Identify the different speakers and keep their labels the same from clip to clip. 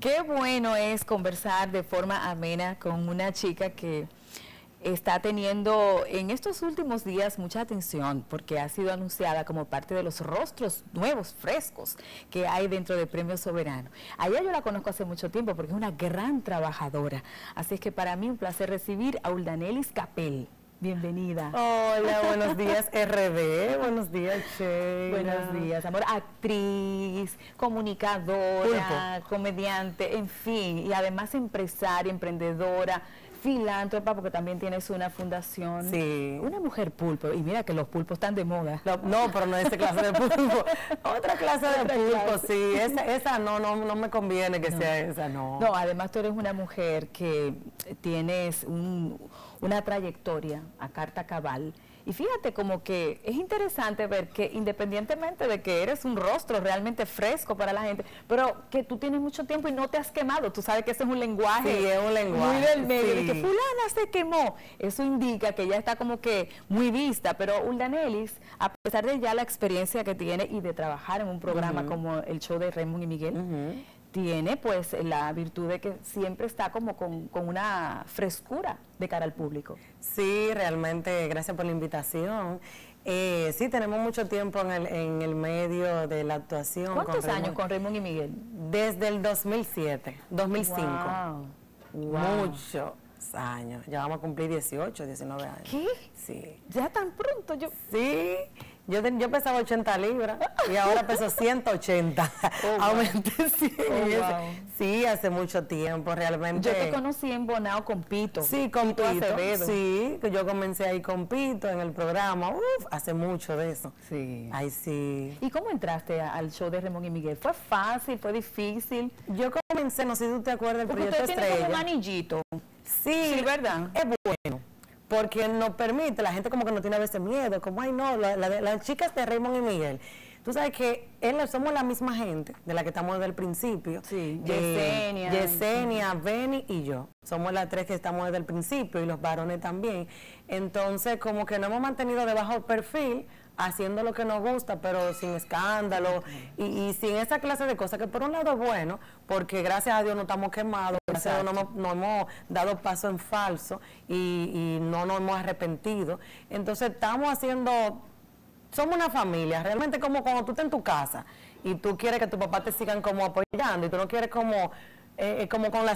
Speaker 1: Qué bueno es conversar de forma amena con una chica que está teniendo en estos últimos días mucha atención porque ha sido anunciada como parte de los rostros nuevos, frescos, que hay dentro de Premio Soberano. Allá yo la conozco hace mucho tiempo porque es una gran trabajadora. Así es que para mí un placer recibir a Uldanelis Capel. Bienvenida. Hola, buenos días
Speaker 2: RB,
Speaker 1: buenos días Che. Buenos días, amor. Actriz, comunicadora, comediante, en fin, y además empresaria, emprendedora, filántropa, porque también tienes una fundación. Sí. Una mujer pulpo, y mira que los pulpos están de moda. No, pero no es esa clase de pulpo. Otra clase de pulpo, sí. Esa,
Speaker 2: esa no, no, me conviene que sea esa, no. No,
Speaker 1: además tú eres una mujer que tienes un una trayectoria a carta cabal. Y fíjate como que es interesante ver que independientemente de que eres un rostro realmente fresco para la gente, pero que tú tienes mucho tiempo y no te has quemado. Tú sabes que ese es un lenguaje, muy del medio. Y que fulana se quemó. Eso indica que ya está como que muy vista. Pero Uldanelis, a pesar de ya la experiencia que tiene y de trabajar en un programa como el show de Raymond y Miguel, tiene pues la virtud de que siempre está como con, una frescura de cara al público. Sí, realmente,
Speaker 2: gracias por la invitación. Eh, sí, tenemos mucho tiempo en el, en el, medio de la actuación. ¿Cuántos años con Raymond y Miguel? Desde el 2007, 2005. Wow. años. Ya vamos a cumplir 18, 19 años. ¿Qué? Sí. ¿Ya tan pronto? Yo... Sí, yo, yo pesaba 80 libras y ahora peso 180. Oh, Aumenté
Speaker 1: oh,
Speaker 2: Sí, hace mucho tiempo realmente. Yo te
Speaker 1: conocí en Bonao con Pito. Sí, con Pito.
Speaker 2: sí, que yo comencé ahí con Pito en el programa. Uf, hace mucho de eso. Sí. Ay, sí.
Speaker 1: ¿Y cómo entraste al show de Ramón y Miguel? ¿Fue fácil? ¿Fue difícil? Yo comencé, no sé si tú te acuerdas el proyecto Estrella. Porque usted un anillito. Sí. Sí, ¿verdad? Es bueno porque no permite,
Speaker 2: la gente como que no tiene a veces miedo, como, ay no, las chicas de Raymond y Miguel. Tú sabes que él, somos la misma gente de la que estamos desde el principio. Eh, Yesenia. Yesenia, Benny y yo. Somos las tres que estamos desde el principio y los varones también. Entonces, como que no hemos mantenido de bajo perfil haciendo lo que nos gusta, pero sin escándalo y, sin esa clase de cosas, que por un lado es bueno, porque gracias a Dios no estamos quemados, gracias a Dios no, hemos dado paso en falso y, no nos hemos arrepentido. Entonces estamos haciendo, somos una familia, realmente como cuando tú estás en tu casa y tú quieres que tu papá te sigan como apoyando y tú no quieres como... Eh, eh, como con la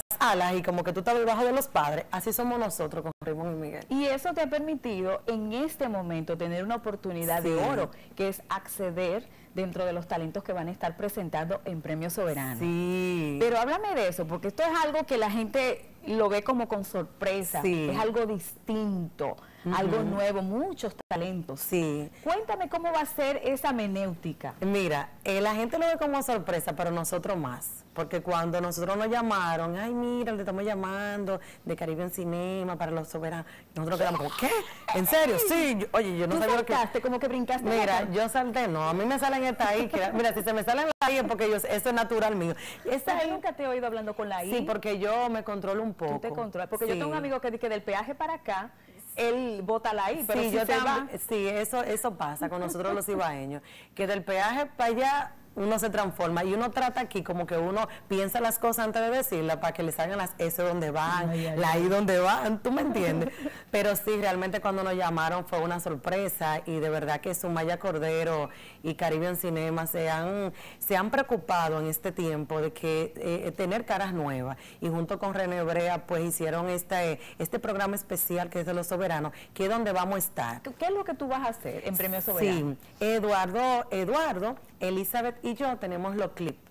Speaker 2: y como que tú estás debajo de los padres, así somos nosotros con Raymond Miguel.
Speaker 1: Y eso te ha permitido en este momento tener una oportunidad de oro, que es acceder dentro de los talentos que van a estar presentando en Premio Soberano. Sí. Pero háblame de eso, porque esto es algo que la gente lo ve como con sorpresa, es algo distinto, algo nuevo, muchos talentos. Sí. Cuéntame cómo va a ser esa menéutica. Mira,
Speaker 2: eh, la gente lo ve como sorpresa, pero nosotros más, porque cuando nosotros nos llamaron, ay mira, le estamos llamando de Caribe en Cinema para los soberanos, nosotros quedamos como, ¿qué? ¿En serio? Sí,
Speaker 1: oye, yo no sabía lo que... como que brincaste. Mira,
Speaker 2: yo salté, no, a mí me salen esta ahí, que, mira, si se me salen la I es porque yo, eso es natural mío.
Speaker 1: Esa nunca te he oído hablando con la I. Sí, porque
Speaker 2: yo me controlo un Tú te controlas. Porque yo tengo un amigo
Speaker 1: que dice que del peaje para acá, él bota la I, pero sí, si
Speaker 2: sí eso, eso pasa con nosotros los ibaeños, que del peaje para allá uno se transforma y uno trata aquí como que uno piensa las cosas antes de decirlas para que les salgan las S donde van, la I donde van, ¿tú me entiendes? Pero sí, realmente cuando nos llamaron fue una sorpresa y de verdad que Sumaya Cordero y Caribbean Cinema se han, se han preocupado en este tiempo de que eh, tener caras nuevas y junto con René Brea pues hicieron este, este programa especial que es de los soberanos, que es donde vamos a estar. ¿Qué es lo que tú vas a hacer en Premio Soberano? Sí, Eduardo, Eduardo, Elizabeth y yo tenemos los clips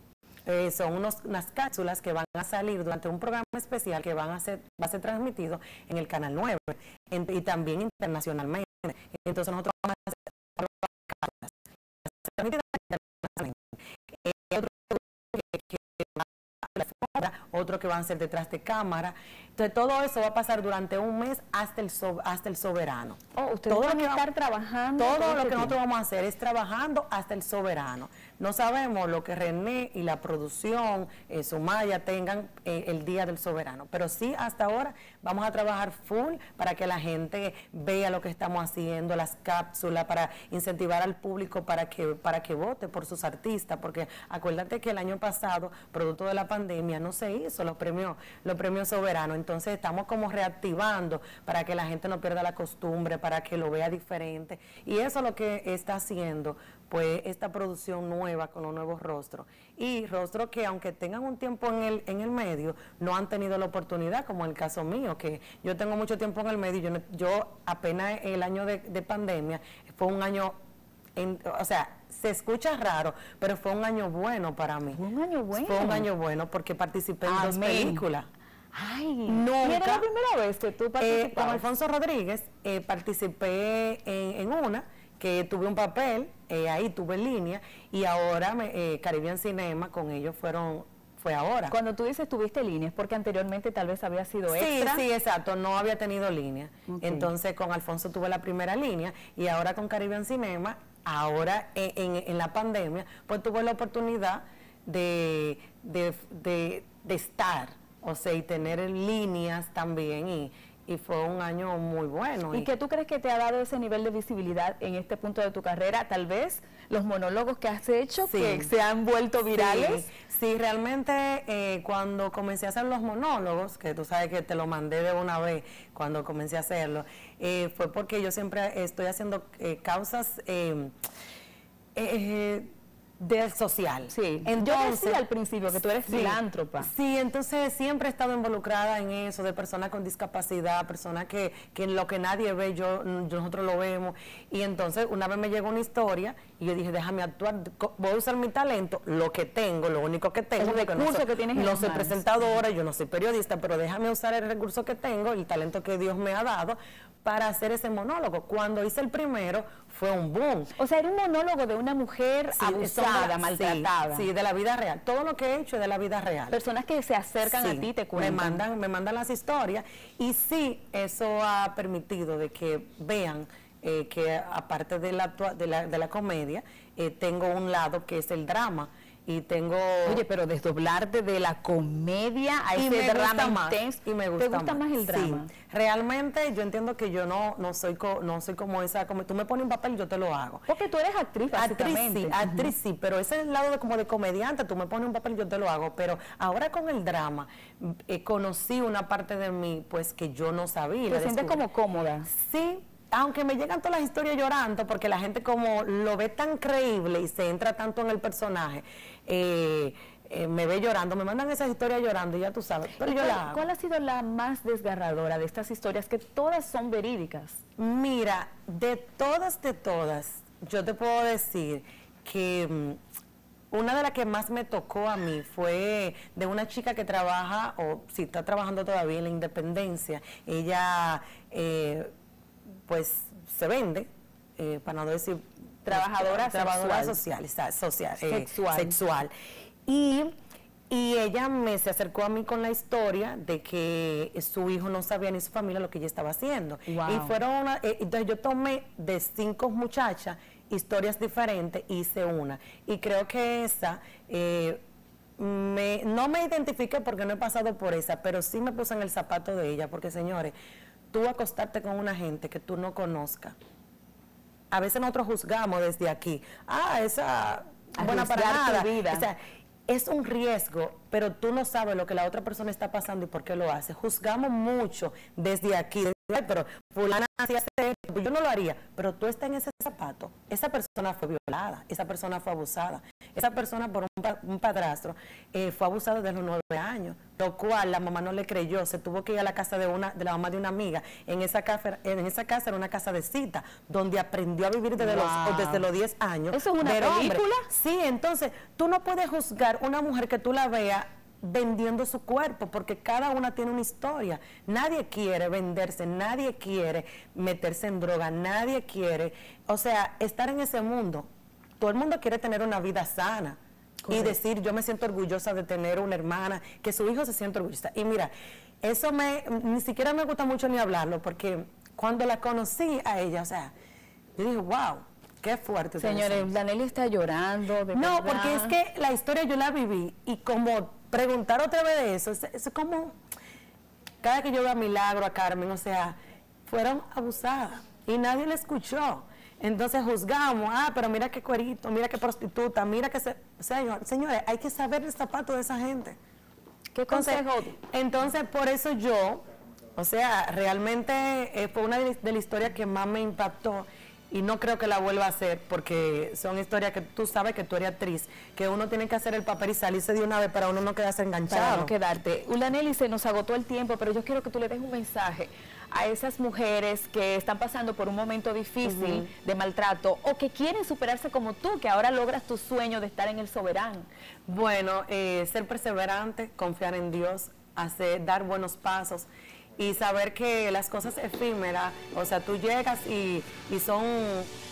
Speaker 2: eh, son unos, unas cápsulas que van a salir durante un programa especial que van a ser, va a ser transmitido en el Canal 9 y también internacionalmente. Entonces nosotros vamos a hacer otro, que, va a van a ser detrás de cámara. Entonces todo eso va a pasar durante un mes hasta el, so, hasta el soberano. Oh, todo lo que
Speaker 1: trabajando. lo este que nosotros
Speaker 2: vamos a hacer es trabajando hasta el soberano. No sabemos lo que René y la producción, eh, Sumaya, tengan eh, el Día del Soberano, pero sí hasta ahora vamos a trabajar full para que la gente vea lo que estamos haciendo, las cápsulas, para incentivar al público para que, para que vote por sus artistas, porque acuérdate que el año pasado, producto de la pandemia, no se hizo los premios, los premios soberanos, entonces estamos como reactivando para que la gente no pierda la costumbre, para que lo vea diferente, y eso es lo que está haciendo pues esta producción nueva con un nuevo rostro Y rostro que aunque tengan un tiempo en el, en el medio, no han tenido la oportunidad, como el caso mío, que yo tengo mucho tiempo en el medio, yo, yo apenas el año de, pandemia fue un año en, o sea, se escucha raro, pero fue un año bueno para mí. un año bueno. un año bueno porque participé en las dos películas.
Speaker 1: Ay, nunca. era la primera vez que tú
Speaker 2: participaste? Eh, con Alfonso Rodríguez eh, participé en, en, una que tuve un papel, eh, ahí tuve línea, y ahora eh, Caribbean Cinema con ellos fueron fue ahora. Cuando
Speaker 1: tú dices tuviste líneas, porque anteriormente tal vez había sido extra. Sí,
Speaker 2: sí, exacto, no había tenido línea. Entonces con Alfonso tuve la primera línea y ahora con Caribbean Cinema, ahora en, la pandemia, pues tuve la oportunidad de, de, de estar, o sea, y tener líneas también y, y fue un
Speaker 1: año muy bueno. ¿Y, qué tú crees que te ha dado ese nivel de visibilidad en este punto de tu carrera? Tal vez los monólogos que has hecho que se han vuelto virales. Sí, realmente eh, cuando comencé a hacer los monólogos,
Speaker 2: que tú sabes que te lo mandé de una vez cuando comencé a hacerlo, eh, fue porque yo siempre estoy haciendo eh, causas... Eh, del
Speaker 1: social. Sí, yo decía al principio que tú eres filántropa.
Speaker 2: Sí, entonces siempre he estado involucrada en eso, de personas con discapacidad, personas que, que lo que nadie ve, yo, nosotros lo vemos. Y entonces una vez me llegó una historia y yo dije, déjame actuar, voy a usar mi talento, lo que tengo, lo único que tengo. El recurso no soy, que tienes No soy presentadora, yo no soy periodista, pero déjame usar el recurso que tengo, y talento que Dios me ha dado para hacer ese monólogo. Cuando hice el primero, fue un boom. O sea, era un monólogo de una mujer abusada, maltratada, Sí, de la vida real. Todo lo que he hecho es de la vida real. Personas que se acercan a ti te cuentan. Me mandan, me mandan las historias y sí, eso ha permitido de que vean eh, que aparte de la, de la, de la comedia, eh, tengo un lado que es el drama y tengo... Oye, pero desdoblarte de la comedia a y ese drama más, Y me gusta, más. el drama? Realmente yo entiendo que yo no, no, soy, co, no soy como esa, como tú me pones un papel y yo te lo hago. Porque tú eres actriz, Actriz sí, actriz sí, pero ese es el lado de, como de comediante, tú me pones un papel y yo te lo hago. Pero ahora con el drama eh, conocí una parte de mí pues que yo no sabía. ¿Te sientes como cómoda? Sí, aunque me llegan todas las historias llorando, porque la gente como lo ve tan creíble y se entra tanto en el personaje, eh, eh, me ve llorando, me mandan esas historias llorando, y ya tú sabes, pero cuál,
Speaker 1: ha sido la más desgarradora de estas historias, que todas son verídicas? Mira,
Speaker 2: de todas, de todas, yo te puedo decir que mm, una de las que más me tocó a mí fue de una chica que trabaja, o si está trabajando todavía en la Independencia. Ella eh, pues se vende, eh, para no decir... Trabajadora, sexual. social, eh, sexual. Y, ella me se acercó a mí con la historia de que su hijo no sabía ni su familia lo que ella estaba haciendo. Y fueron una, eh, entonces yo tomé de cinco muchachas historias diferentes, hice una. Y creo que esa... Me, no me identifique porque no he pasado por esa, pero sí me puse en el zapato de ella, porque señores, tú acostarte con una gente que tú no conozcas, a veces nosotros juzgamos desde aquí, ah, esa buena para nada. Vida. O sea, es un riesgo, pero tú no sabes lo que la otra persona está pasando y por qué lo hace. Juzgamos mucho desde aquí, pero fulana hacía pues yo no lo haría, pero tú estás en ese zapato, esa persona fue violada, esa persona fue abusada, esa persona por un, padrastro eh, fue abusada desde los nueve años, lo cual la mamá no le creyó, se tuvo que ir a la casa de una de la mamá de una amiga, en esa casa, en esa casa era una casa de cita, donde aprendió a vivir desde, los, desde los 10 años. ¿Eso es una película? Sí, entonces tú no puedes juzgar una mujer que tú la veas vendiendo su cuerpo, porque cada una tiene una historia. Nadie quiere venderse, nadie quiere meterse en droga, nadie quiere, o sea, estar en ese mundo. Todo el mundo quiere tener una vida sana y decir, yo me siento orgullosa de tener una hermana, que su hijo se siente orgullosa. Y mira, eso me, ni siquiera me gusta mucho ni hablarlo, porque cuando la conocí a ella, o sea, yo dije, wow, Qué fuerte. Señores,
Speaker 1: Danely está llorando. no, porque es
Speaker 2: que la historia yo la viví y como preguntar otra vez de eso, es, como, cada que yo veo a Milagro, a Carmen, o sea, fueron abusadas y nadie le escuchó. Entonces juzgamos, ah, pero mira qué cuerito, mira qué prostituta, mira que... Se... Señor, señores, hay que saber el zapato de esa gente. ¿Qué consejo? Entonces, por eso yo, o sea, realmente eh, fue una de las historias que más me impactó y no creo que la vuelva a hacer porque son historias que tú sabes que tú eres actriz, que
Speaker 1: uno tiene que hacer el papel y salirse de una vez para uno no quedarse enganchado. Para no quedarte. Ulaneli se nos agotó el tiempo, pero yo quiero que tú le des un mensaje a esas mujeres que están pasando por un momento difícil de maltrato o que quieren superarse como tú, que ahora logras tu sueño de estar en el
Speaker 2: soberano? Bueno, eh, ser perseverante, confiar en Dios, hacer, dar buenos pasos y saber que las cosas efímeras, o sea, tú llegas y, son,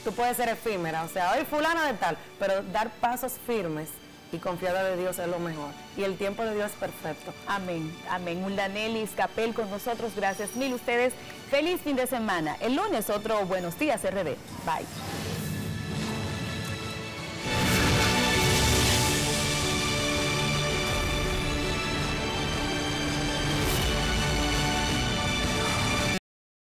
Speaker 2: tú puedes ser efímera, o sea, hoy fulana de tal, pero dar pasos firmes
Speaker 1: y confiada de Dios es lo mejor. Y el tiempo de Dios es perfecto. Amén, amén. Danelis Capel con nosotros, gracias mil ustedes. Feliz fin de semana. El lunes otro Buenos Días RD. Bye.